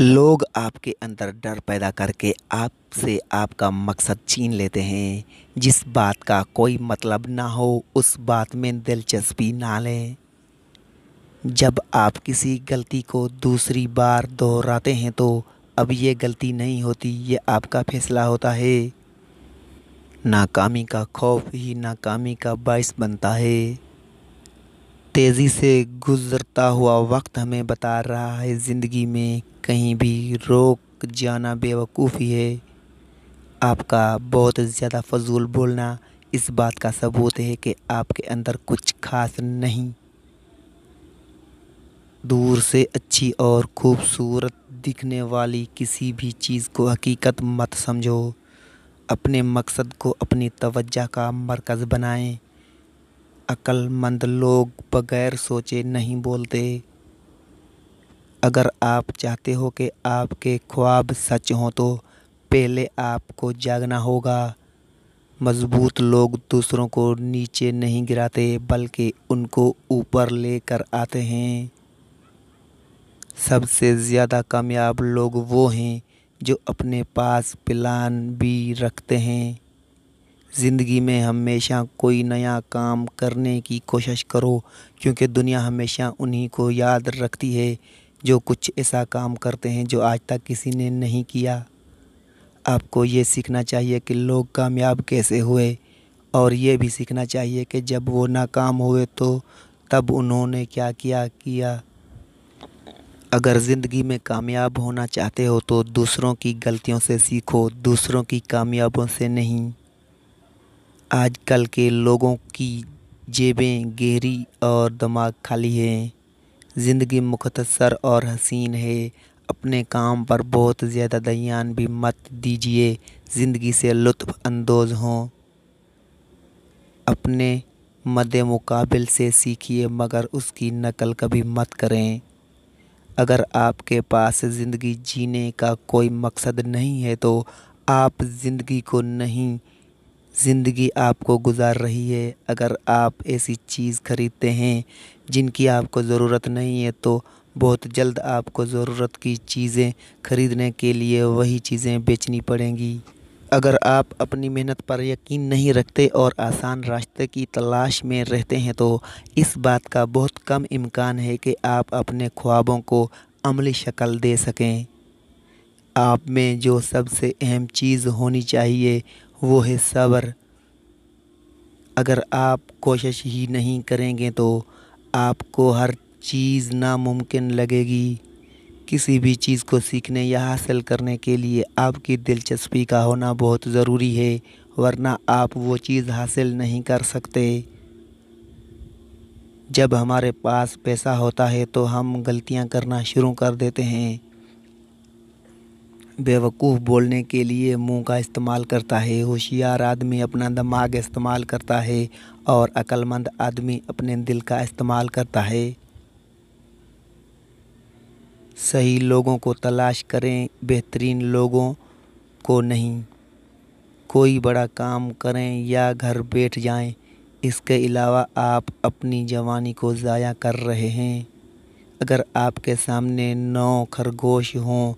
लोग आपके अंदर डर पैदा करके आपसे आपका मकसद छीन लेते हैं जिस बात का कोई मतलब ना हो उस बात में दिलचस्पी ना लें जब आप किसी गलती को दूसरी बार दोहराते हैं तो अब ये गलती नहीं होती ये आपका फैसला होता है नाकामी का खौफ ही नाकामी का बाइस बनता है तेज़ी से गुज़रता हुआ वक्त हमें बता रहा है ज़िंदगी में कहीं भी रोक जाना बेवकूफ़ी है आपका बहुत ज़्यादा फजूल बोलना इस बात का सबूत है कि आपके अंदर कुछ खास नहीं दूर से अच्छी और खूबसूरत दिखने वाली किसी भी चीज़ को हकीकत मत समझो अपने मकसद को अपनी तवज्जा का मरकज़ बनाएं अक्लमंद लोग बगैर सोचे नहीं बोलते अगर आप चाहते हो कि आपके ख्वाब सच हों तो पहले आपको जागना होगा मजबूत लोग दूसरों को नीचे नहीं गिराते बल्कि उनको ऊपर लेकर आते हैं सबसे ज़्यादा कामयाब लोग वो हैं जो अपने पास प्लान भी रखते हैं ज़िंदगी में हमेशा कोई नया काम करने की कोशिश करो क्योंकि दुनिया हमेशा उन्हीं को याद रखती है जो कुछ ऐसा काम करते हैं जो आज तक किसी ने नहीं किया आपको ये सीखना चाहिए कि लोग कामयाब कैसे हुए और ये भी सीखना चाहिए कि जब वो नाकाम हुए तो तब उन्होंने क्या किया किया अगर ज़िंदगी में कामयाब होना चाहते हो तो दूसरों की गलतियों से सीखो दूसरों की कामयाबों से नहीं आजकल के लोगों की जेबें गहरी और दिमाग खाली है ज़िंदगी मुख्तसर और हसीन है अपने काम पर बहुत ज़्यादा दयान भी मत दीजिए ज़िंदगी से लुत्फ़ अंदोज़ हों अपने मद मुकाबिल से सीखिए मगर उसकी नकल कभी मत करें अगर आपके पास ज़िंदगी जीने का कोई मकसद नहीं है तो आप ज़िंदगी को नहीं ज़िंदगी आपको गुजार रही है अगर आप ऐसी चीज़ खरीदते हैं जिनकी आपको ज़रूरत नहीं है तो बहुत जल्द आपको ज़रूरत की चीज़ें खरीदने के लिए वही चीज़ें बेचनी पड़ेंगी अगर आप अपनी मेहनत पर यकीन नहीं रखते और आसान रास्ते की तलाश में रहते हैं तो इस बात का बहुत कम इम्कान है कि आप अपने ख्वाबों को अमली शक्ल दे सकें आप में जो सबसे अहम चीज़ होनी चाहिए वो है सब्र अगर आप कोशिश ही नहीं करेंगे तो आपको हर चीज़ नामुमकिन लगेगी किसी भी चीज़ को सीखने या हासिल करने के लिए आपकी दिलचस्पी का होना बहुत ज़रूरी है वरना आप वो चीज़ हासिल नहीं कर सकते जब हमारे पास पैसा होता है तो हम गलतियां करना शुरू कर देते हैं बेवकूफ़ बोलने के लिए मुंह का इस्तेमाल करता है होशियार आदमी अपना दिमाग इस्तेमाल करता है और अक्लमंद आदमी अपने दिल का इस्तेमाल करता है सही लोगों को तलाश करें बेहतरीन लोगों को नहीं कोई बड़ा काम करें या घर बैठ जाएं इसके अलावा आप अपनी जवानी को ज़ाया कर रहे हैं अगर आपके सामने नौ खरगोश हों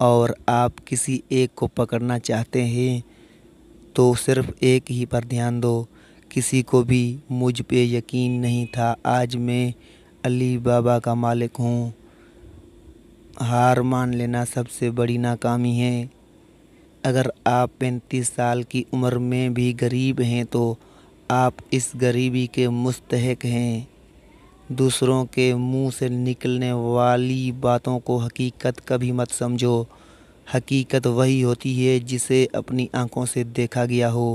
और आप किसी एक को पकड़ना चाहते हैं तो सिर्फ एक ही पर ध्यान दो किसी को भी मुझ पे यकीन नहीं था आज मैं अली बाबा का मालिक हूँ हार मान लेना सबसे बड़ी नाकामी है अगर आप पैंतीस साल की उम्र में भी गरीब हैं तो आप इस गरीबी के मुस्तक हैं दूसरों के मुंह से निकलने वाली बातों को हकीकत कभी मत समझो हकीकत वही होती है जिसे अपनी आंखों से देखा गया हो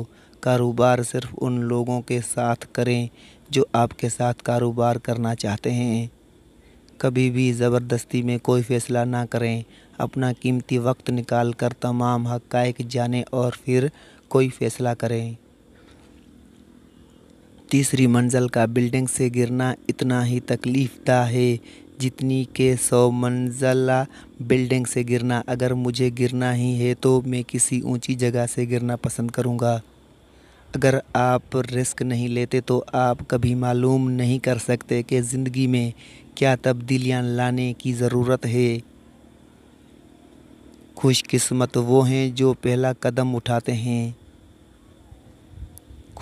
कारोबार सिर्फ उन लोगों के साथ करें जो आपके साथ कारोबार करना चाहते हैं कभी भी ज़बरदस्ती में कोई फ़ैसला ना करें अपना कीमती वक्त निकाल कर तमाम हक़ जाने और फिर कोई फ़ैसला करें तीसरी मंजिल का बिल्डिंग से गिरना इतना ही तकलीफदा है जितनी के सौ मंजिला बिल्डिंग से गिरना अगर मुझे गिरना ही है तो मैं किसी ऊंची जगह से गिरना पसंद करूँगा अगर आप रिस्क नहीं लेते तो आप कभी मालूम नहीं कर सकते कि ज़िंदगी में क्या तब्दीलियाँ लाने की ज़रूरत है खुशकिस्मत वो हैं जो पहला कदम उठाते हैं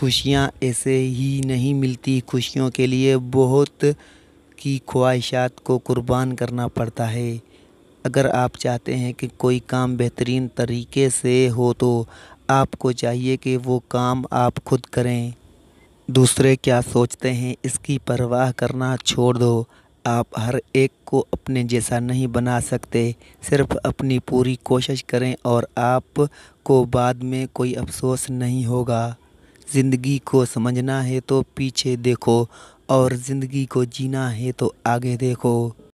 खुशियाँ ऐसे ही नहीं मिलती खुशियों के लिए बहुत की ख्वाहिशात को कुर्बान करना पड़ता है अगर आप चाहते हैं कि कोई काम बेहतरीन तरीके से हो तो आपको चाहिए कि वो काम आप खुद करें दूसरे क्या सोचते हैं इसकी परवाह करना छोड़ दो आप हर एक को अपने जैसा नहीं बना सकते सिर्फ अपनी पूरी कोशिश करें और आप को बाद में कोई अफसोस नहीं होगा ज़िंदगी को समझना है तो पीछे देखो और ज़िंदगी को जीना है तो आगे देखो